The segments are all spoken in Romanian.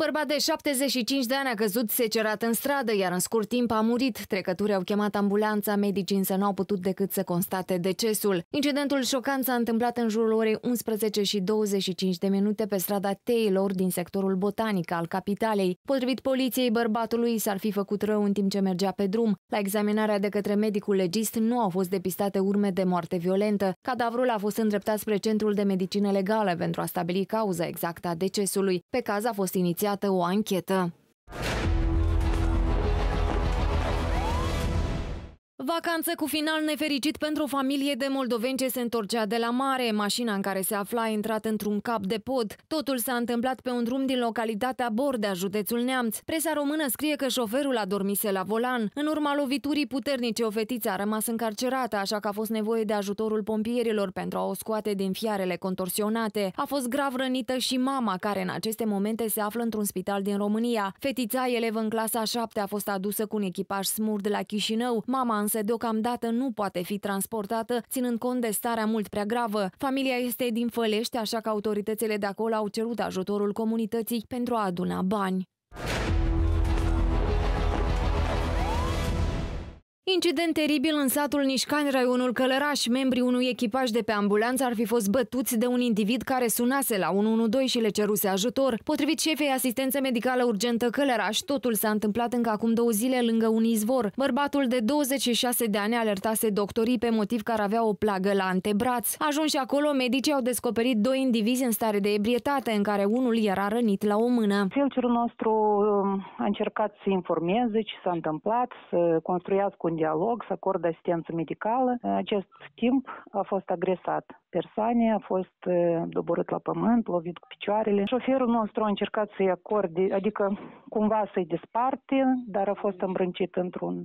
Un bărbat de 75 de ani a căzut secerat în stradă, iar în scurt timp a murit. Trecătorii au chemat ambulanța, medicii însă nu au putut decât să constate decesul. Incidentul șocant s-a întâmplat în jurul orei 11 și 25 de minute pe strada Taylor din sectorul botanic al capitalei. Potrivit poliției, bărbatului s-ar fi făcut rău în timp ce mergea pe drum. La examinarea de către medicul legist nu au fost depistate urme de moarte violentă. Cadavrul a fost îndreptat spre Centrul de Medicină Legală pentru a stabili cauza exactă a decesului. Pe caz a fost inițiat inițiată o anchetă. Vacanță cu final nefericit pentru o familie de moldoveni ce se întorcea de la mare. Mașina în care se afla a intrat într-un cap de pod. Totul s-a întâmplat pe un drum din localitatea Bordea, județul Neamț. Presa română scrie că șoferul a dormise la volan. În urma loviturii puternice, o fetiță a rămas încarcerată, așa că a fost nevoie de ajutorul pompierilor pentru a o scoate din fiarele contorsionate. A fost grav rănită și mama, care în aceste momente se află într-un spital din România. Fetița, elevă în clasa 7, a fost adusă cu un echipaj smurd la Chișinău. Mama însă deocamdată nu poate fi transportată, ținând cont de starea mult prea gravă. Familia este din Fălești, așa că autoritățile de acolo au cerut ajutorul comunității pentru a aduna bani. Incident teribil în satul Nișcani, raionul Călăraș. Membrii unui echipaj de pe ambulanță ar fi fost bătuți de un individ care sunase la 112 și le ceruse ajutor. Potrivit șefei asistență medicală urgentă Călăraș, totul s-a întâmplat încă acum două zile lângă un izvor. Bărbatul de 26 de ani alertase doctorii pe motiv că ar avea o plagă la antebraț. Ajunși acolo, medicii au descoperit doi indivizi în stare de ebrietate, în care unul era rănit la o mână. Felciul nostru um, a încercat să informeze ce s-a întâmplat, să construiască un dialog să acordă asistență medicală. Acest timp a fost agresat. persoane, a fost doborât la pământ, lovit cu picioarele. Șoferul nostru a încercat să-i acorde, adică cumva să-i desparte, dar a fost îmbrâncit într-un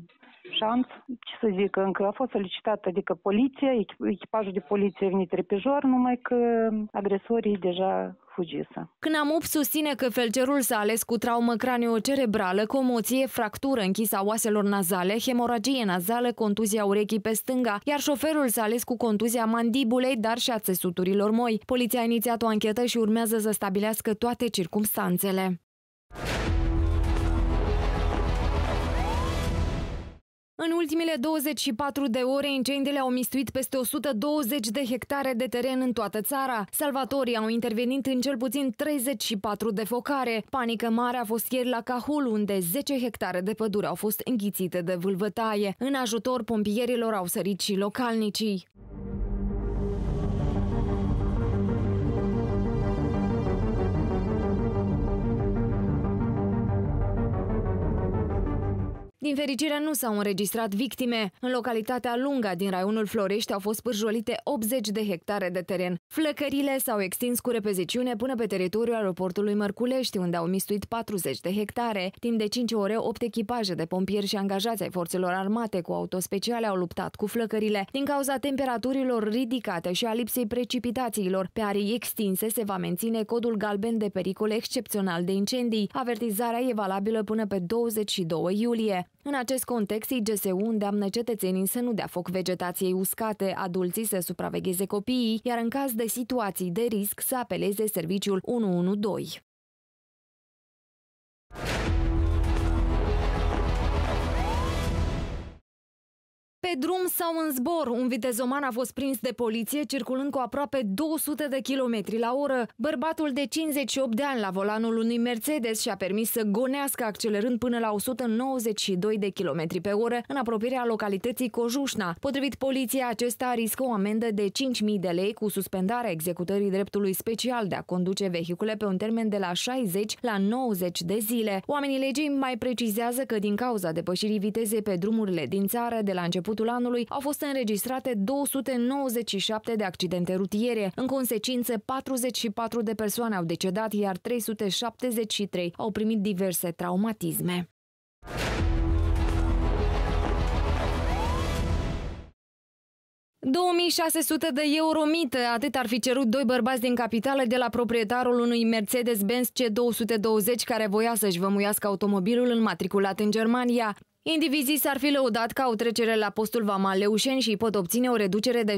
șanț. Ce să zic, încă a fost solicitat, adică poliția, echipajul de poliție a venit repejor, numai că agresorii deja fugisă. CNAMUP susține că felcerul s-a ales cu traumă craniocerebrală, comoție, fractură închisă a oaselor nazale, hemoragie nazală, contuzia urechii pe stânga, iar șoferul s-a ales cu contuzia mandibulei, dar dar și a țesuturilor moi. Poliția a inițiat o anchetă și urmează să stabilească toate circumstanțele. În ultimele 24 de ore, incendiile au mistuit peste 120 de hectare de teren în toată țara. Salvatorii au intervenit în cel puțin 34 de focare. Panică mare a fost ieri la Cahul, unde 10 hectare de pădure au fost înghițite de vâlvătaie. În ajutor, pompierilor au sărit și localnicii. Din fericire, nu s-au înregistrat victime. În localitatea Lunga din raionul Florești au fost pârjolite 80 de hectare de teren. Flăcările s-au extins cu repeziciune până pe teritoriul aeroportului Mărculești, unde au mistuit 40 de hectare. Timp de 5 ore, 8 echipaje de pompieri și angajați ai forțelor armate cu autospeciale au luptat cu flăcările. Din cauza temperaturilor ridicate și a lipsei precipitațiilor, pe arii extinse se va menține codul galben de pericol excepțional de incendii. Avertizarea e valabilă până pe 22 iulie. În acest context, IGSU îndeamnă cetățenii să nu dea foc vegetației uscate, adulții să supravegheze copiii, iar în caz de situații de risc să apeleze serviciul 112. Pe drum sau în zbor, un vitezoman a fost prins de poliție circulând cu aproape 200 de km la oră. Bărbatul de 58 de ani la volanul unui Mercedes și-a permis să gonească accelerând până la 192 de km pe oră în apropierea localității Cojușna. Potrivit poliției, acesta riscă o amendă de 5.000 de lei cu suspendarea executării dreptului special de a conduce vehicule pe un termen de la 60 la 90 de zile. Oamenii legii mai precizează că din cauza depășirii vitezei pe drumurile din țară de la început începutul anului au fost înregistrate 297 de accidente rutiere. În consecință, 44 de persoane au decedat, iar 373 au primit diverse traumatisme. – 2600 de euro mită, atât ar fi cerut doi bărbați din capitală de la proprietarul unui Mercedes-Benz C220 care voia să-și vămuiască automobilul înmatriculat în Germania. Indivizii s-ar fi lăudat ca o trecere la postul Vama Leușen și pot obține o reducere de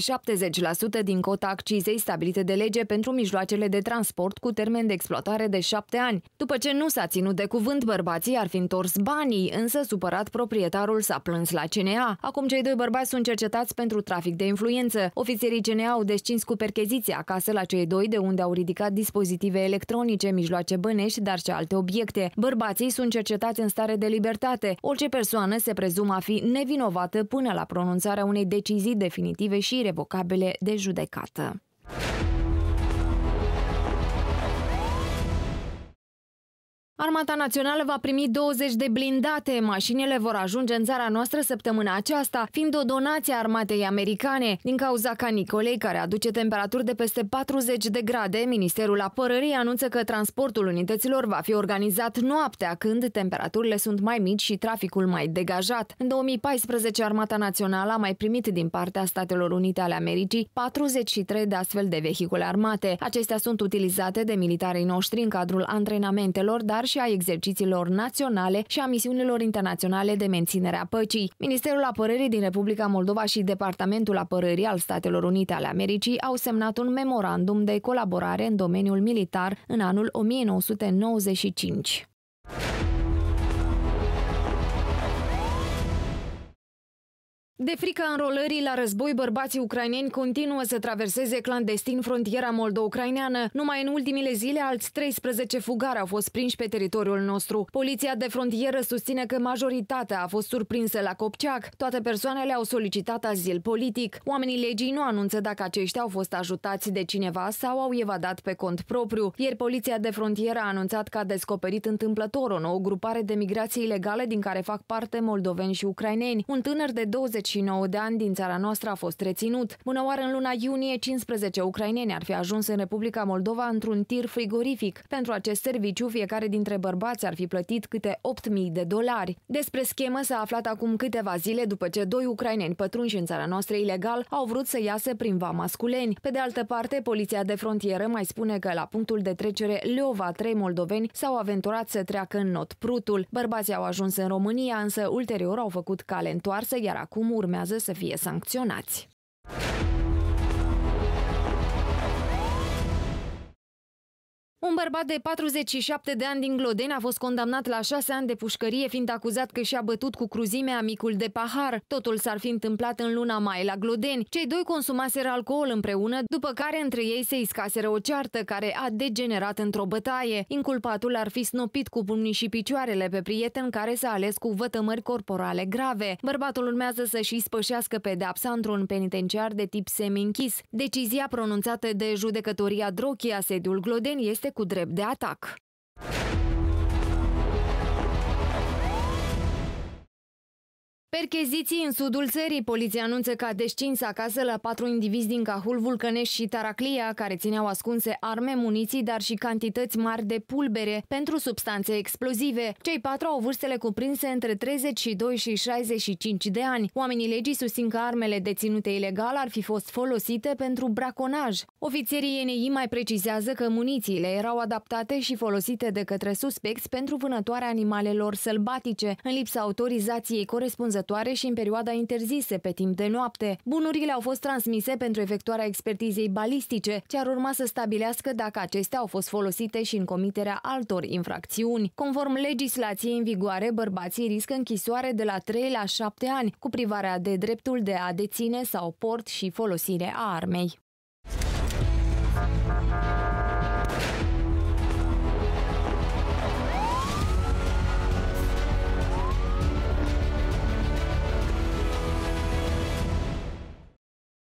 70% din cota accizei stabilite de lege pentru mijloacele de transport cu termen de exploatare de șapte ani. După ce nu s-a ținut de cuvânt, bărbații ar fi întors banii, însă supărat proprietarul s-a plâns la CNA. Acum cei doi bărbați sunt cercetați pentru trafic de influență. Ofițerii CNA au descins cu percheziția acasă la cei doi de unde au ridicat dispozitive electronice, mijloace bănești, dar și alte obiecte. Bărbații sunt cercetați în stare de libertate. Orice persoană persoană se prezumă a fi nevinovată până la pronunțarea unei decizii definitive și irevocabile de judecată. Armata Națională va primi 20 de blindate. Mașinile vor ajunge în țara noastră săptămâna aceasta, fiind o donație a armatei americane. Din cauza canicolei, care aduce temperaturi de peste 40 de grade, Ministerul Apărării anunță că transportul unităților va fi organizat noaptea, când temperaturile sunt mai mici și traficul mai degajat. În 2014, Armata Națională a mai primit din partea Statelor Unite ale Americii 43 de astfel de vehicule armate. Acestea sunt utilizate de militarii noștri în cadrul antrenamentelor, dar dar și a exercițiilor naționale și a misiunilor internaționale de menținere a păcii. Ministerul Apărării din Republica Moldova și Departamentul Apărării al Statelor Unite ale Americii au semnat un memorandum de colaborare în domeniul militar în anul 1995. De frica înrolării la război, bărbații ucraineni continuă să traverseze clandestin frontiera moldo-ucraineană. Numai în ultimile zile, alți 13 fugari au fost prinși pe teritoriul nostru. Poliția de frontieră susține că majoritatea a fost surprinsă la Copceac. Toate persoanele au solicitat azil politic. Oamenii legii nu anunță dacă aceștia au fost ajutați de cineva sau au evadat pe cont propriu. Ieri, poliția de frontieră a anunțat că a descoperit întâmplător o nouă grupare de migrație ilegale din care fac parte moldoveni și ucraineni. Un tânăr de 20 29 de ani din țara noastră a fost reținut. Până oară în luna iunie, 15 ucraineni ar fi ajuns în Republica Moldova într-un tir frigorific. Pentru acest serviciu, fiecare dintre bărbați ar fi plătit câte 8.000 de dolari. Despre schemă s-a aflat acum câteva zile după ce doi ucraineni pătrunși în țara noastră ilegal au vrut să iasă prin vama masculeni. Pe de altă parte, Poliția de Frontieră mai spune că la punctul de trecere Leova, trei moldoveni s-au aventurat să treacă în not prutul. Bărbații au ajuns în România, însă ulterior au făcut cale întoarsă, iar acum urmează să fie sancționați. Un bărbat de 47 de ani din Gloden a fost condamnat la 6 ani de pușcărie, fiind acuzat că și-a bătut cu cruzimea amicul de pahar. Totul s-ar fi întâmplat în luna mai la Glodeni. Cei doi consumaseră alcool împreună, după care între ei se iscaseră o ceartă care a degenerat într-o bătaie. Inculpatul ar fi snopit cu pumnii și picioarele pe prieten care s-a ales cu vătămări corporale grave. Bărbatul urmează să și spășească pedapsa într-un penitenciar de tip semi-închis. Decizia pronunțată de judecătoria Drochia, sediul Gloden, este cu drept de atac. Percheziții în sudul țării. Poliția anunță că a descins acasă la patru indivizi din Cahul, Vulcănești și Taraclia, care țineau ascunse arme, muniții, dar și cantități mari de pulbere pentru substanțe explozive. Cei patru au vârstele cuprinse între 32 și 65 de ani. Oamenii legii susțin că armele deținute ilegal ar fi fost folosite pentru braconaj. Ofițerii INI mai precizează că munițiile erau adaptate și folosite de către suspecți pentru vânătoarea animalelor sălbatice, în lipsa autorizației corespunzătoare sărbătoare și în perioada interzise pe timp de noapte. Bunurile au fost transmise pentru efectuarea expertizei balistice, ce ar urma să stabilească dacă acestea au fost folosite și în comiterea altor infracțiuni. Conform legislației în vigoare, bărbații riscă închisoare de la 3 la 7 ani, cu privarea de dreptul de a deține sau port și folosire a armei.